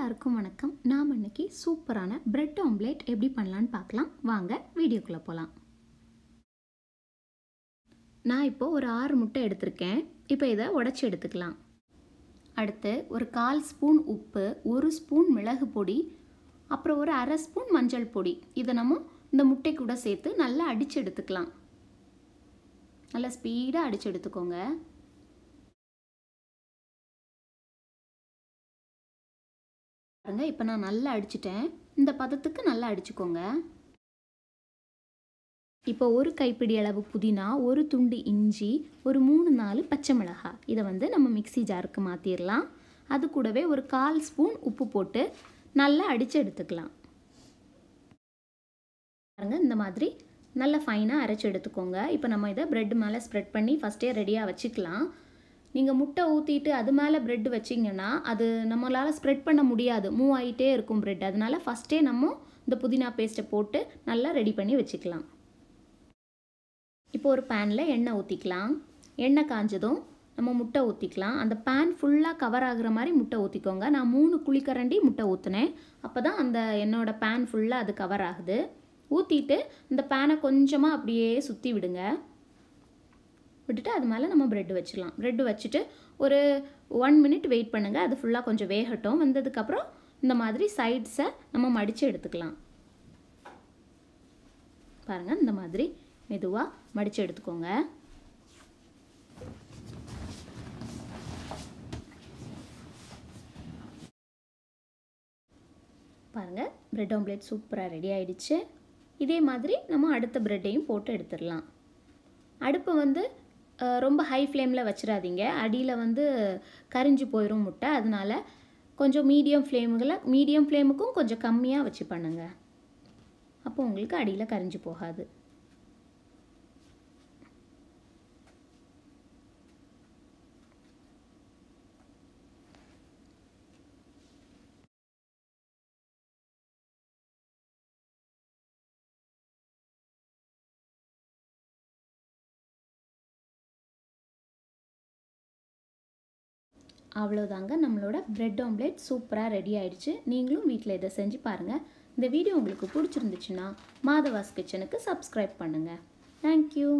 எல்லாருக்கும் வணக்கம் நாம் இன்றைக்கி சூப்பரான பிரெட் ஆம்லேட் எப்படி பண்ணலான்னு பார்க்கலாம் வாங்க வீடியோக்குள்ளே போகலாம் நான் இப்போது ஒரு ஆறு முட்டை எடுத்திருக்கேன் இப்போ இதை உடச்சி எடுத்துக்கலாம் அடுத்து ஒரு கால் ஸ்பூன் உப்பு ஒரு ஸ்பூன் மிளகு பொடி அப்புறம் ஒரு அரை ஸ்பூன் மஞ்சள் பொடி இதை நம்ம இந்த முட்டை கூட சேர்த்து நல்லா அடித்து எடுத்துக்கலாம் நல்லா ஸ்பீடாக அடித்து எடுத்துக்கோங்க பாருங்கள் இப்போ நான் நல்லா அடிச்சிட்டேன் இந்த பதத்துக்கு நல்லா அடிச்சுக்கோங்க இப்போ ஒரு கைப்பிடி அளவு புதினா ஒரு துண்டு இஞ்சி ஒரு மூணு நாலு பச்சை மிளகாய் இதை வந்து நம்ம மிக்சி ஜாருக்கு மாற்றிடலாம் அது கூடவே ஒரு கால் ஸ்பூன் உப்பு போட்டு நல்லா அடித்து எடுத்துக்கலாம் பாருங்க இந்த மாதிரி நல்லா ஃபைனாக அரைச்சி எடுத்துக்கோங்க இப்போ நம்ம இதை ப்ரெட் மேலே ஸ்ப்ரெட் பண்ணி ஃபஸ்ட்டே ரெடியாக வச்சுக்கலாம் நீங்கள் முட்டை ஊற்றிட்டு அது மேலே ப்ரெட் வச்சிங்கன்னா அது நம்மளால் ஸ்ப்ரெட் பண்ண முடியாது மூவ் ஆகிட்டே இருக்கும் ப்ரெட் அதனால் ஃபஸ்ட்டே நம்ம இந்த புதினா பேஸ்ட்டை போட்டு நல்லா ரெடி பண்ணி வச்சுக்கலாம் இப்போ ஒரு பேனில் எண்ணெய் ஊற்றிக்கலாம் எண்ணெய் காஞ்சதும் நம்ம முட்டை ஊற்றிக்கலாம் அந்த பேன் ஃபுல்லாக கவர் ஆகுற மாதிரி முட்டை ஊற்றிக்கோங்க நான் மூணு குழிக்கரண்டி முட்டை ஊற்றினேன் அப்போ தான் அந்த என்னோடய பேன் ஃபுல்லாக அது கவர் ஆகுது ஊற்றிட்டு இந்த பேனை கொஞ்சமாக அப்படியே சுற்றி விடுங்க விட்டுட்டு அது மேலே நம்ம ப்ரெட் வச்சிடலாம் ப்ரெட் வச்சுட்டு ஒரு ஒன் மினிட் வெயிட் பண்ணுங்கள் அது ஃபுல்லாக கொஞ்சம் வேகட்டும் வந்ததுக்கப்புறம் இந்த மாதிரி சைட்ஸை நம்ம மடித்து எடுத்துக்கலாம் பாருங்கள் இந்த மாதிரி மெதுவாக மடித்து எடுத்துக்கோங்க பாருங்கள் ப்ரெட் ஆம்லேட் சூப்பராக ரெடி ஆகிடுச்சு இதே மாதிரி நம்ம அடுத்த ப்ரெட்டையும் போட்டு எடுத்துடலாம் அடுப்பை வந்து ரொம்ப ஹை ஃப்ளேமில் வச்சிடாதீங்க அடியில் வந்து கரிஞ்சு போயிடும் முட்டை அதனால் கொஞ்சம் மீடியம் ஃப்ளேமுகளை மீடியம் ஃப்ளேமுக்கும் கொஞ்சம் கம்மியாக வச்சு பண்ணுங்கள் அப்போ உங்களுக்கு அடியில் கரிஞ்சு போகாது அவ்வளோதாங்க நம்மளோட ப்ரெட் ஆம்லேட் சூப்பராக ரெடி ஆகிடுச்சு நீங்களும் வீட்டில் இதை செஞ்சு பாருங்கள் இந்த வீடியோ உங்களுக்கு பிடிச்சிருந்துச்சுன்னா மாதவாஸ் கிச்சனுக்கு சப்ஸ்கிரைப் பண்ணுங்கள் தேங்க்யூ